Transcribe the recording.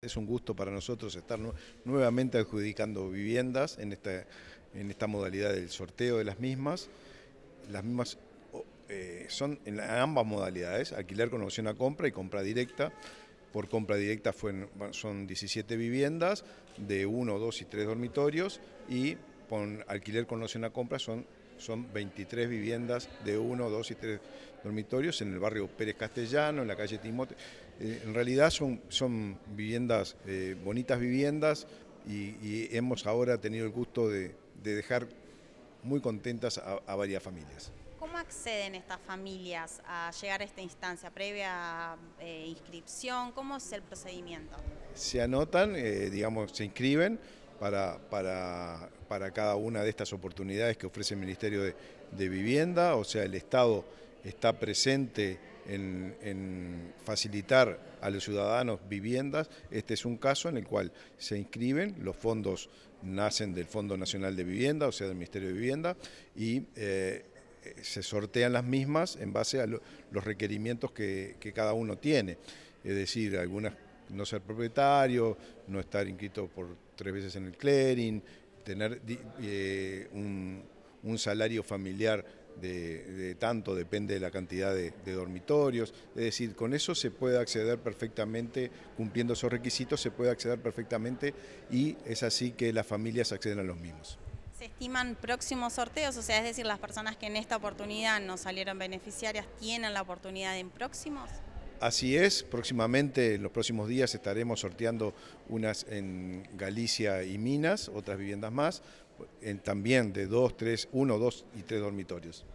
Es un gusto para nosotros estar nuevamente adjudicando viviendas en esta, en esta modalidad del sorteo de las mismas. Las mismas eh, son en ambas modalidades, alquiler con opción a compra y compra directa. Por compra directa son 17 viviendas de 1, 2 y 3 dormitorios y con alquiler con noción a compra son, son 23 viviendas de 1, 2 y 3 dormitorios en el barrio Pérez Castellano, en la calle Timote. Eh, en realidad son, son viviendas, eh, bonitas viviendas, y, hemos ahora tenido el gusto de, dejar muy contentas a, varias familias. ¿Cómo acceden estas familias a llegar a esta instancia previa eh, inscripción? ¿Cómo es el procedimiento? Se anotan, digamos, se inscriben para, para, para cada una de estas oportunidades que ofrece el Ministerio de, Vivienda, o sea, el Estado está presente en, facilitar a los ciudadanos viviendas. Este es un caso en el cual se inscriben, los fondos nacen del Fondo Nacional de Vivienda, o sea, del Ministerio de Vivienda, y eh, se sortean las mismas en base a los requerimientos que, que, cada uno tiene. Es decir, algunas no ser propietario, no estar inscrito por tres veces en el clearing, tener eh, un, salario familiar de, tanto, depende de la cantidad de, dormitorios. Es decir, con eso se puede acceder perfectamente, cumpliendo esos requisitos, se puede acceder perfectamente y es así que las familias acceden a los mismos. ¿Se estiman próximos sorteos? O sea, es decir, las personas que en esta oportunidad no salieron beneficiarias, ¿tienen la oportunidad en próximos? Así es, próximamente, en los próximos días estaremos sorteando unas en Galicia y Minas, otras viviendas más, en, también de dos, tres, uno, dos y tres dormitorios.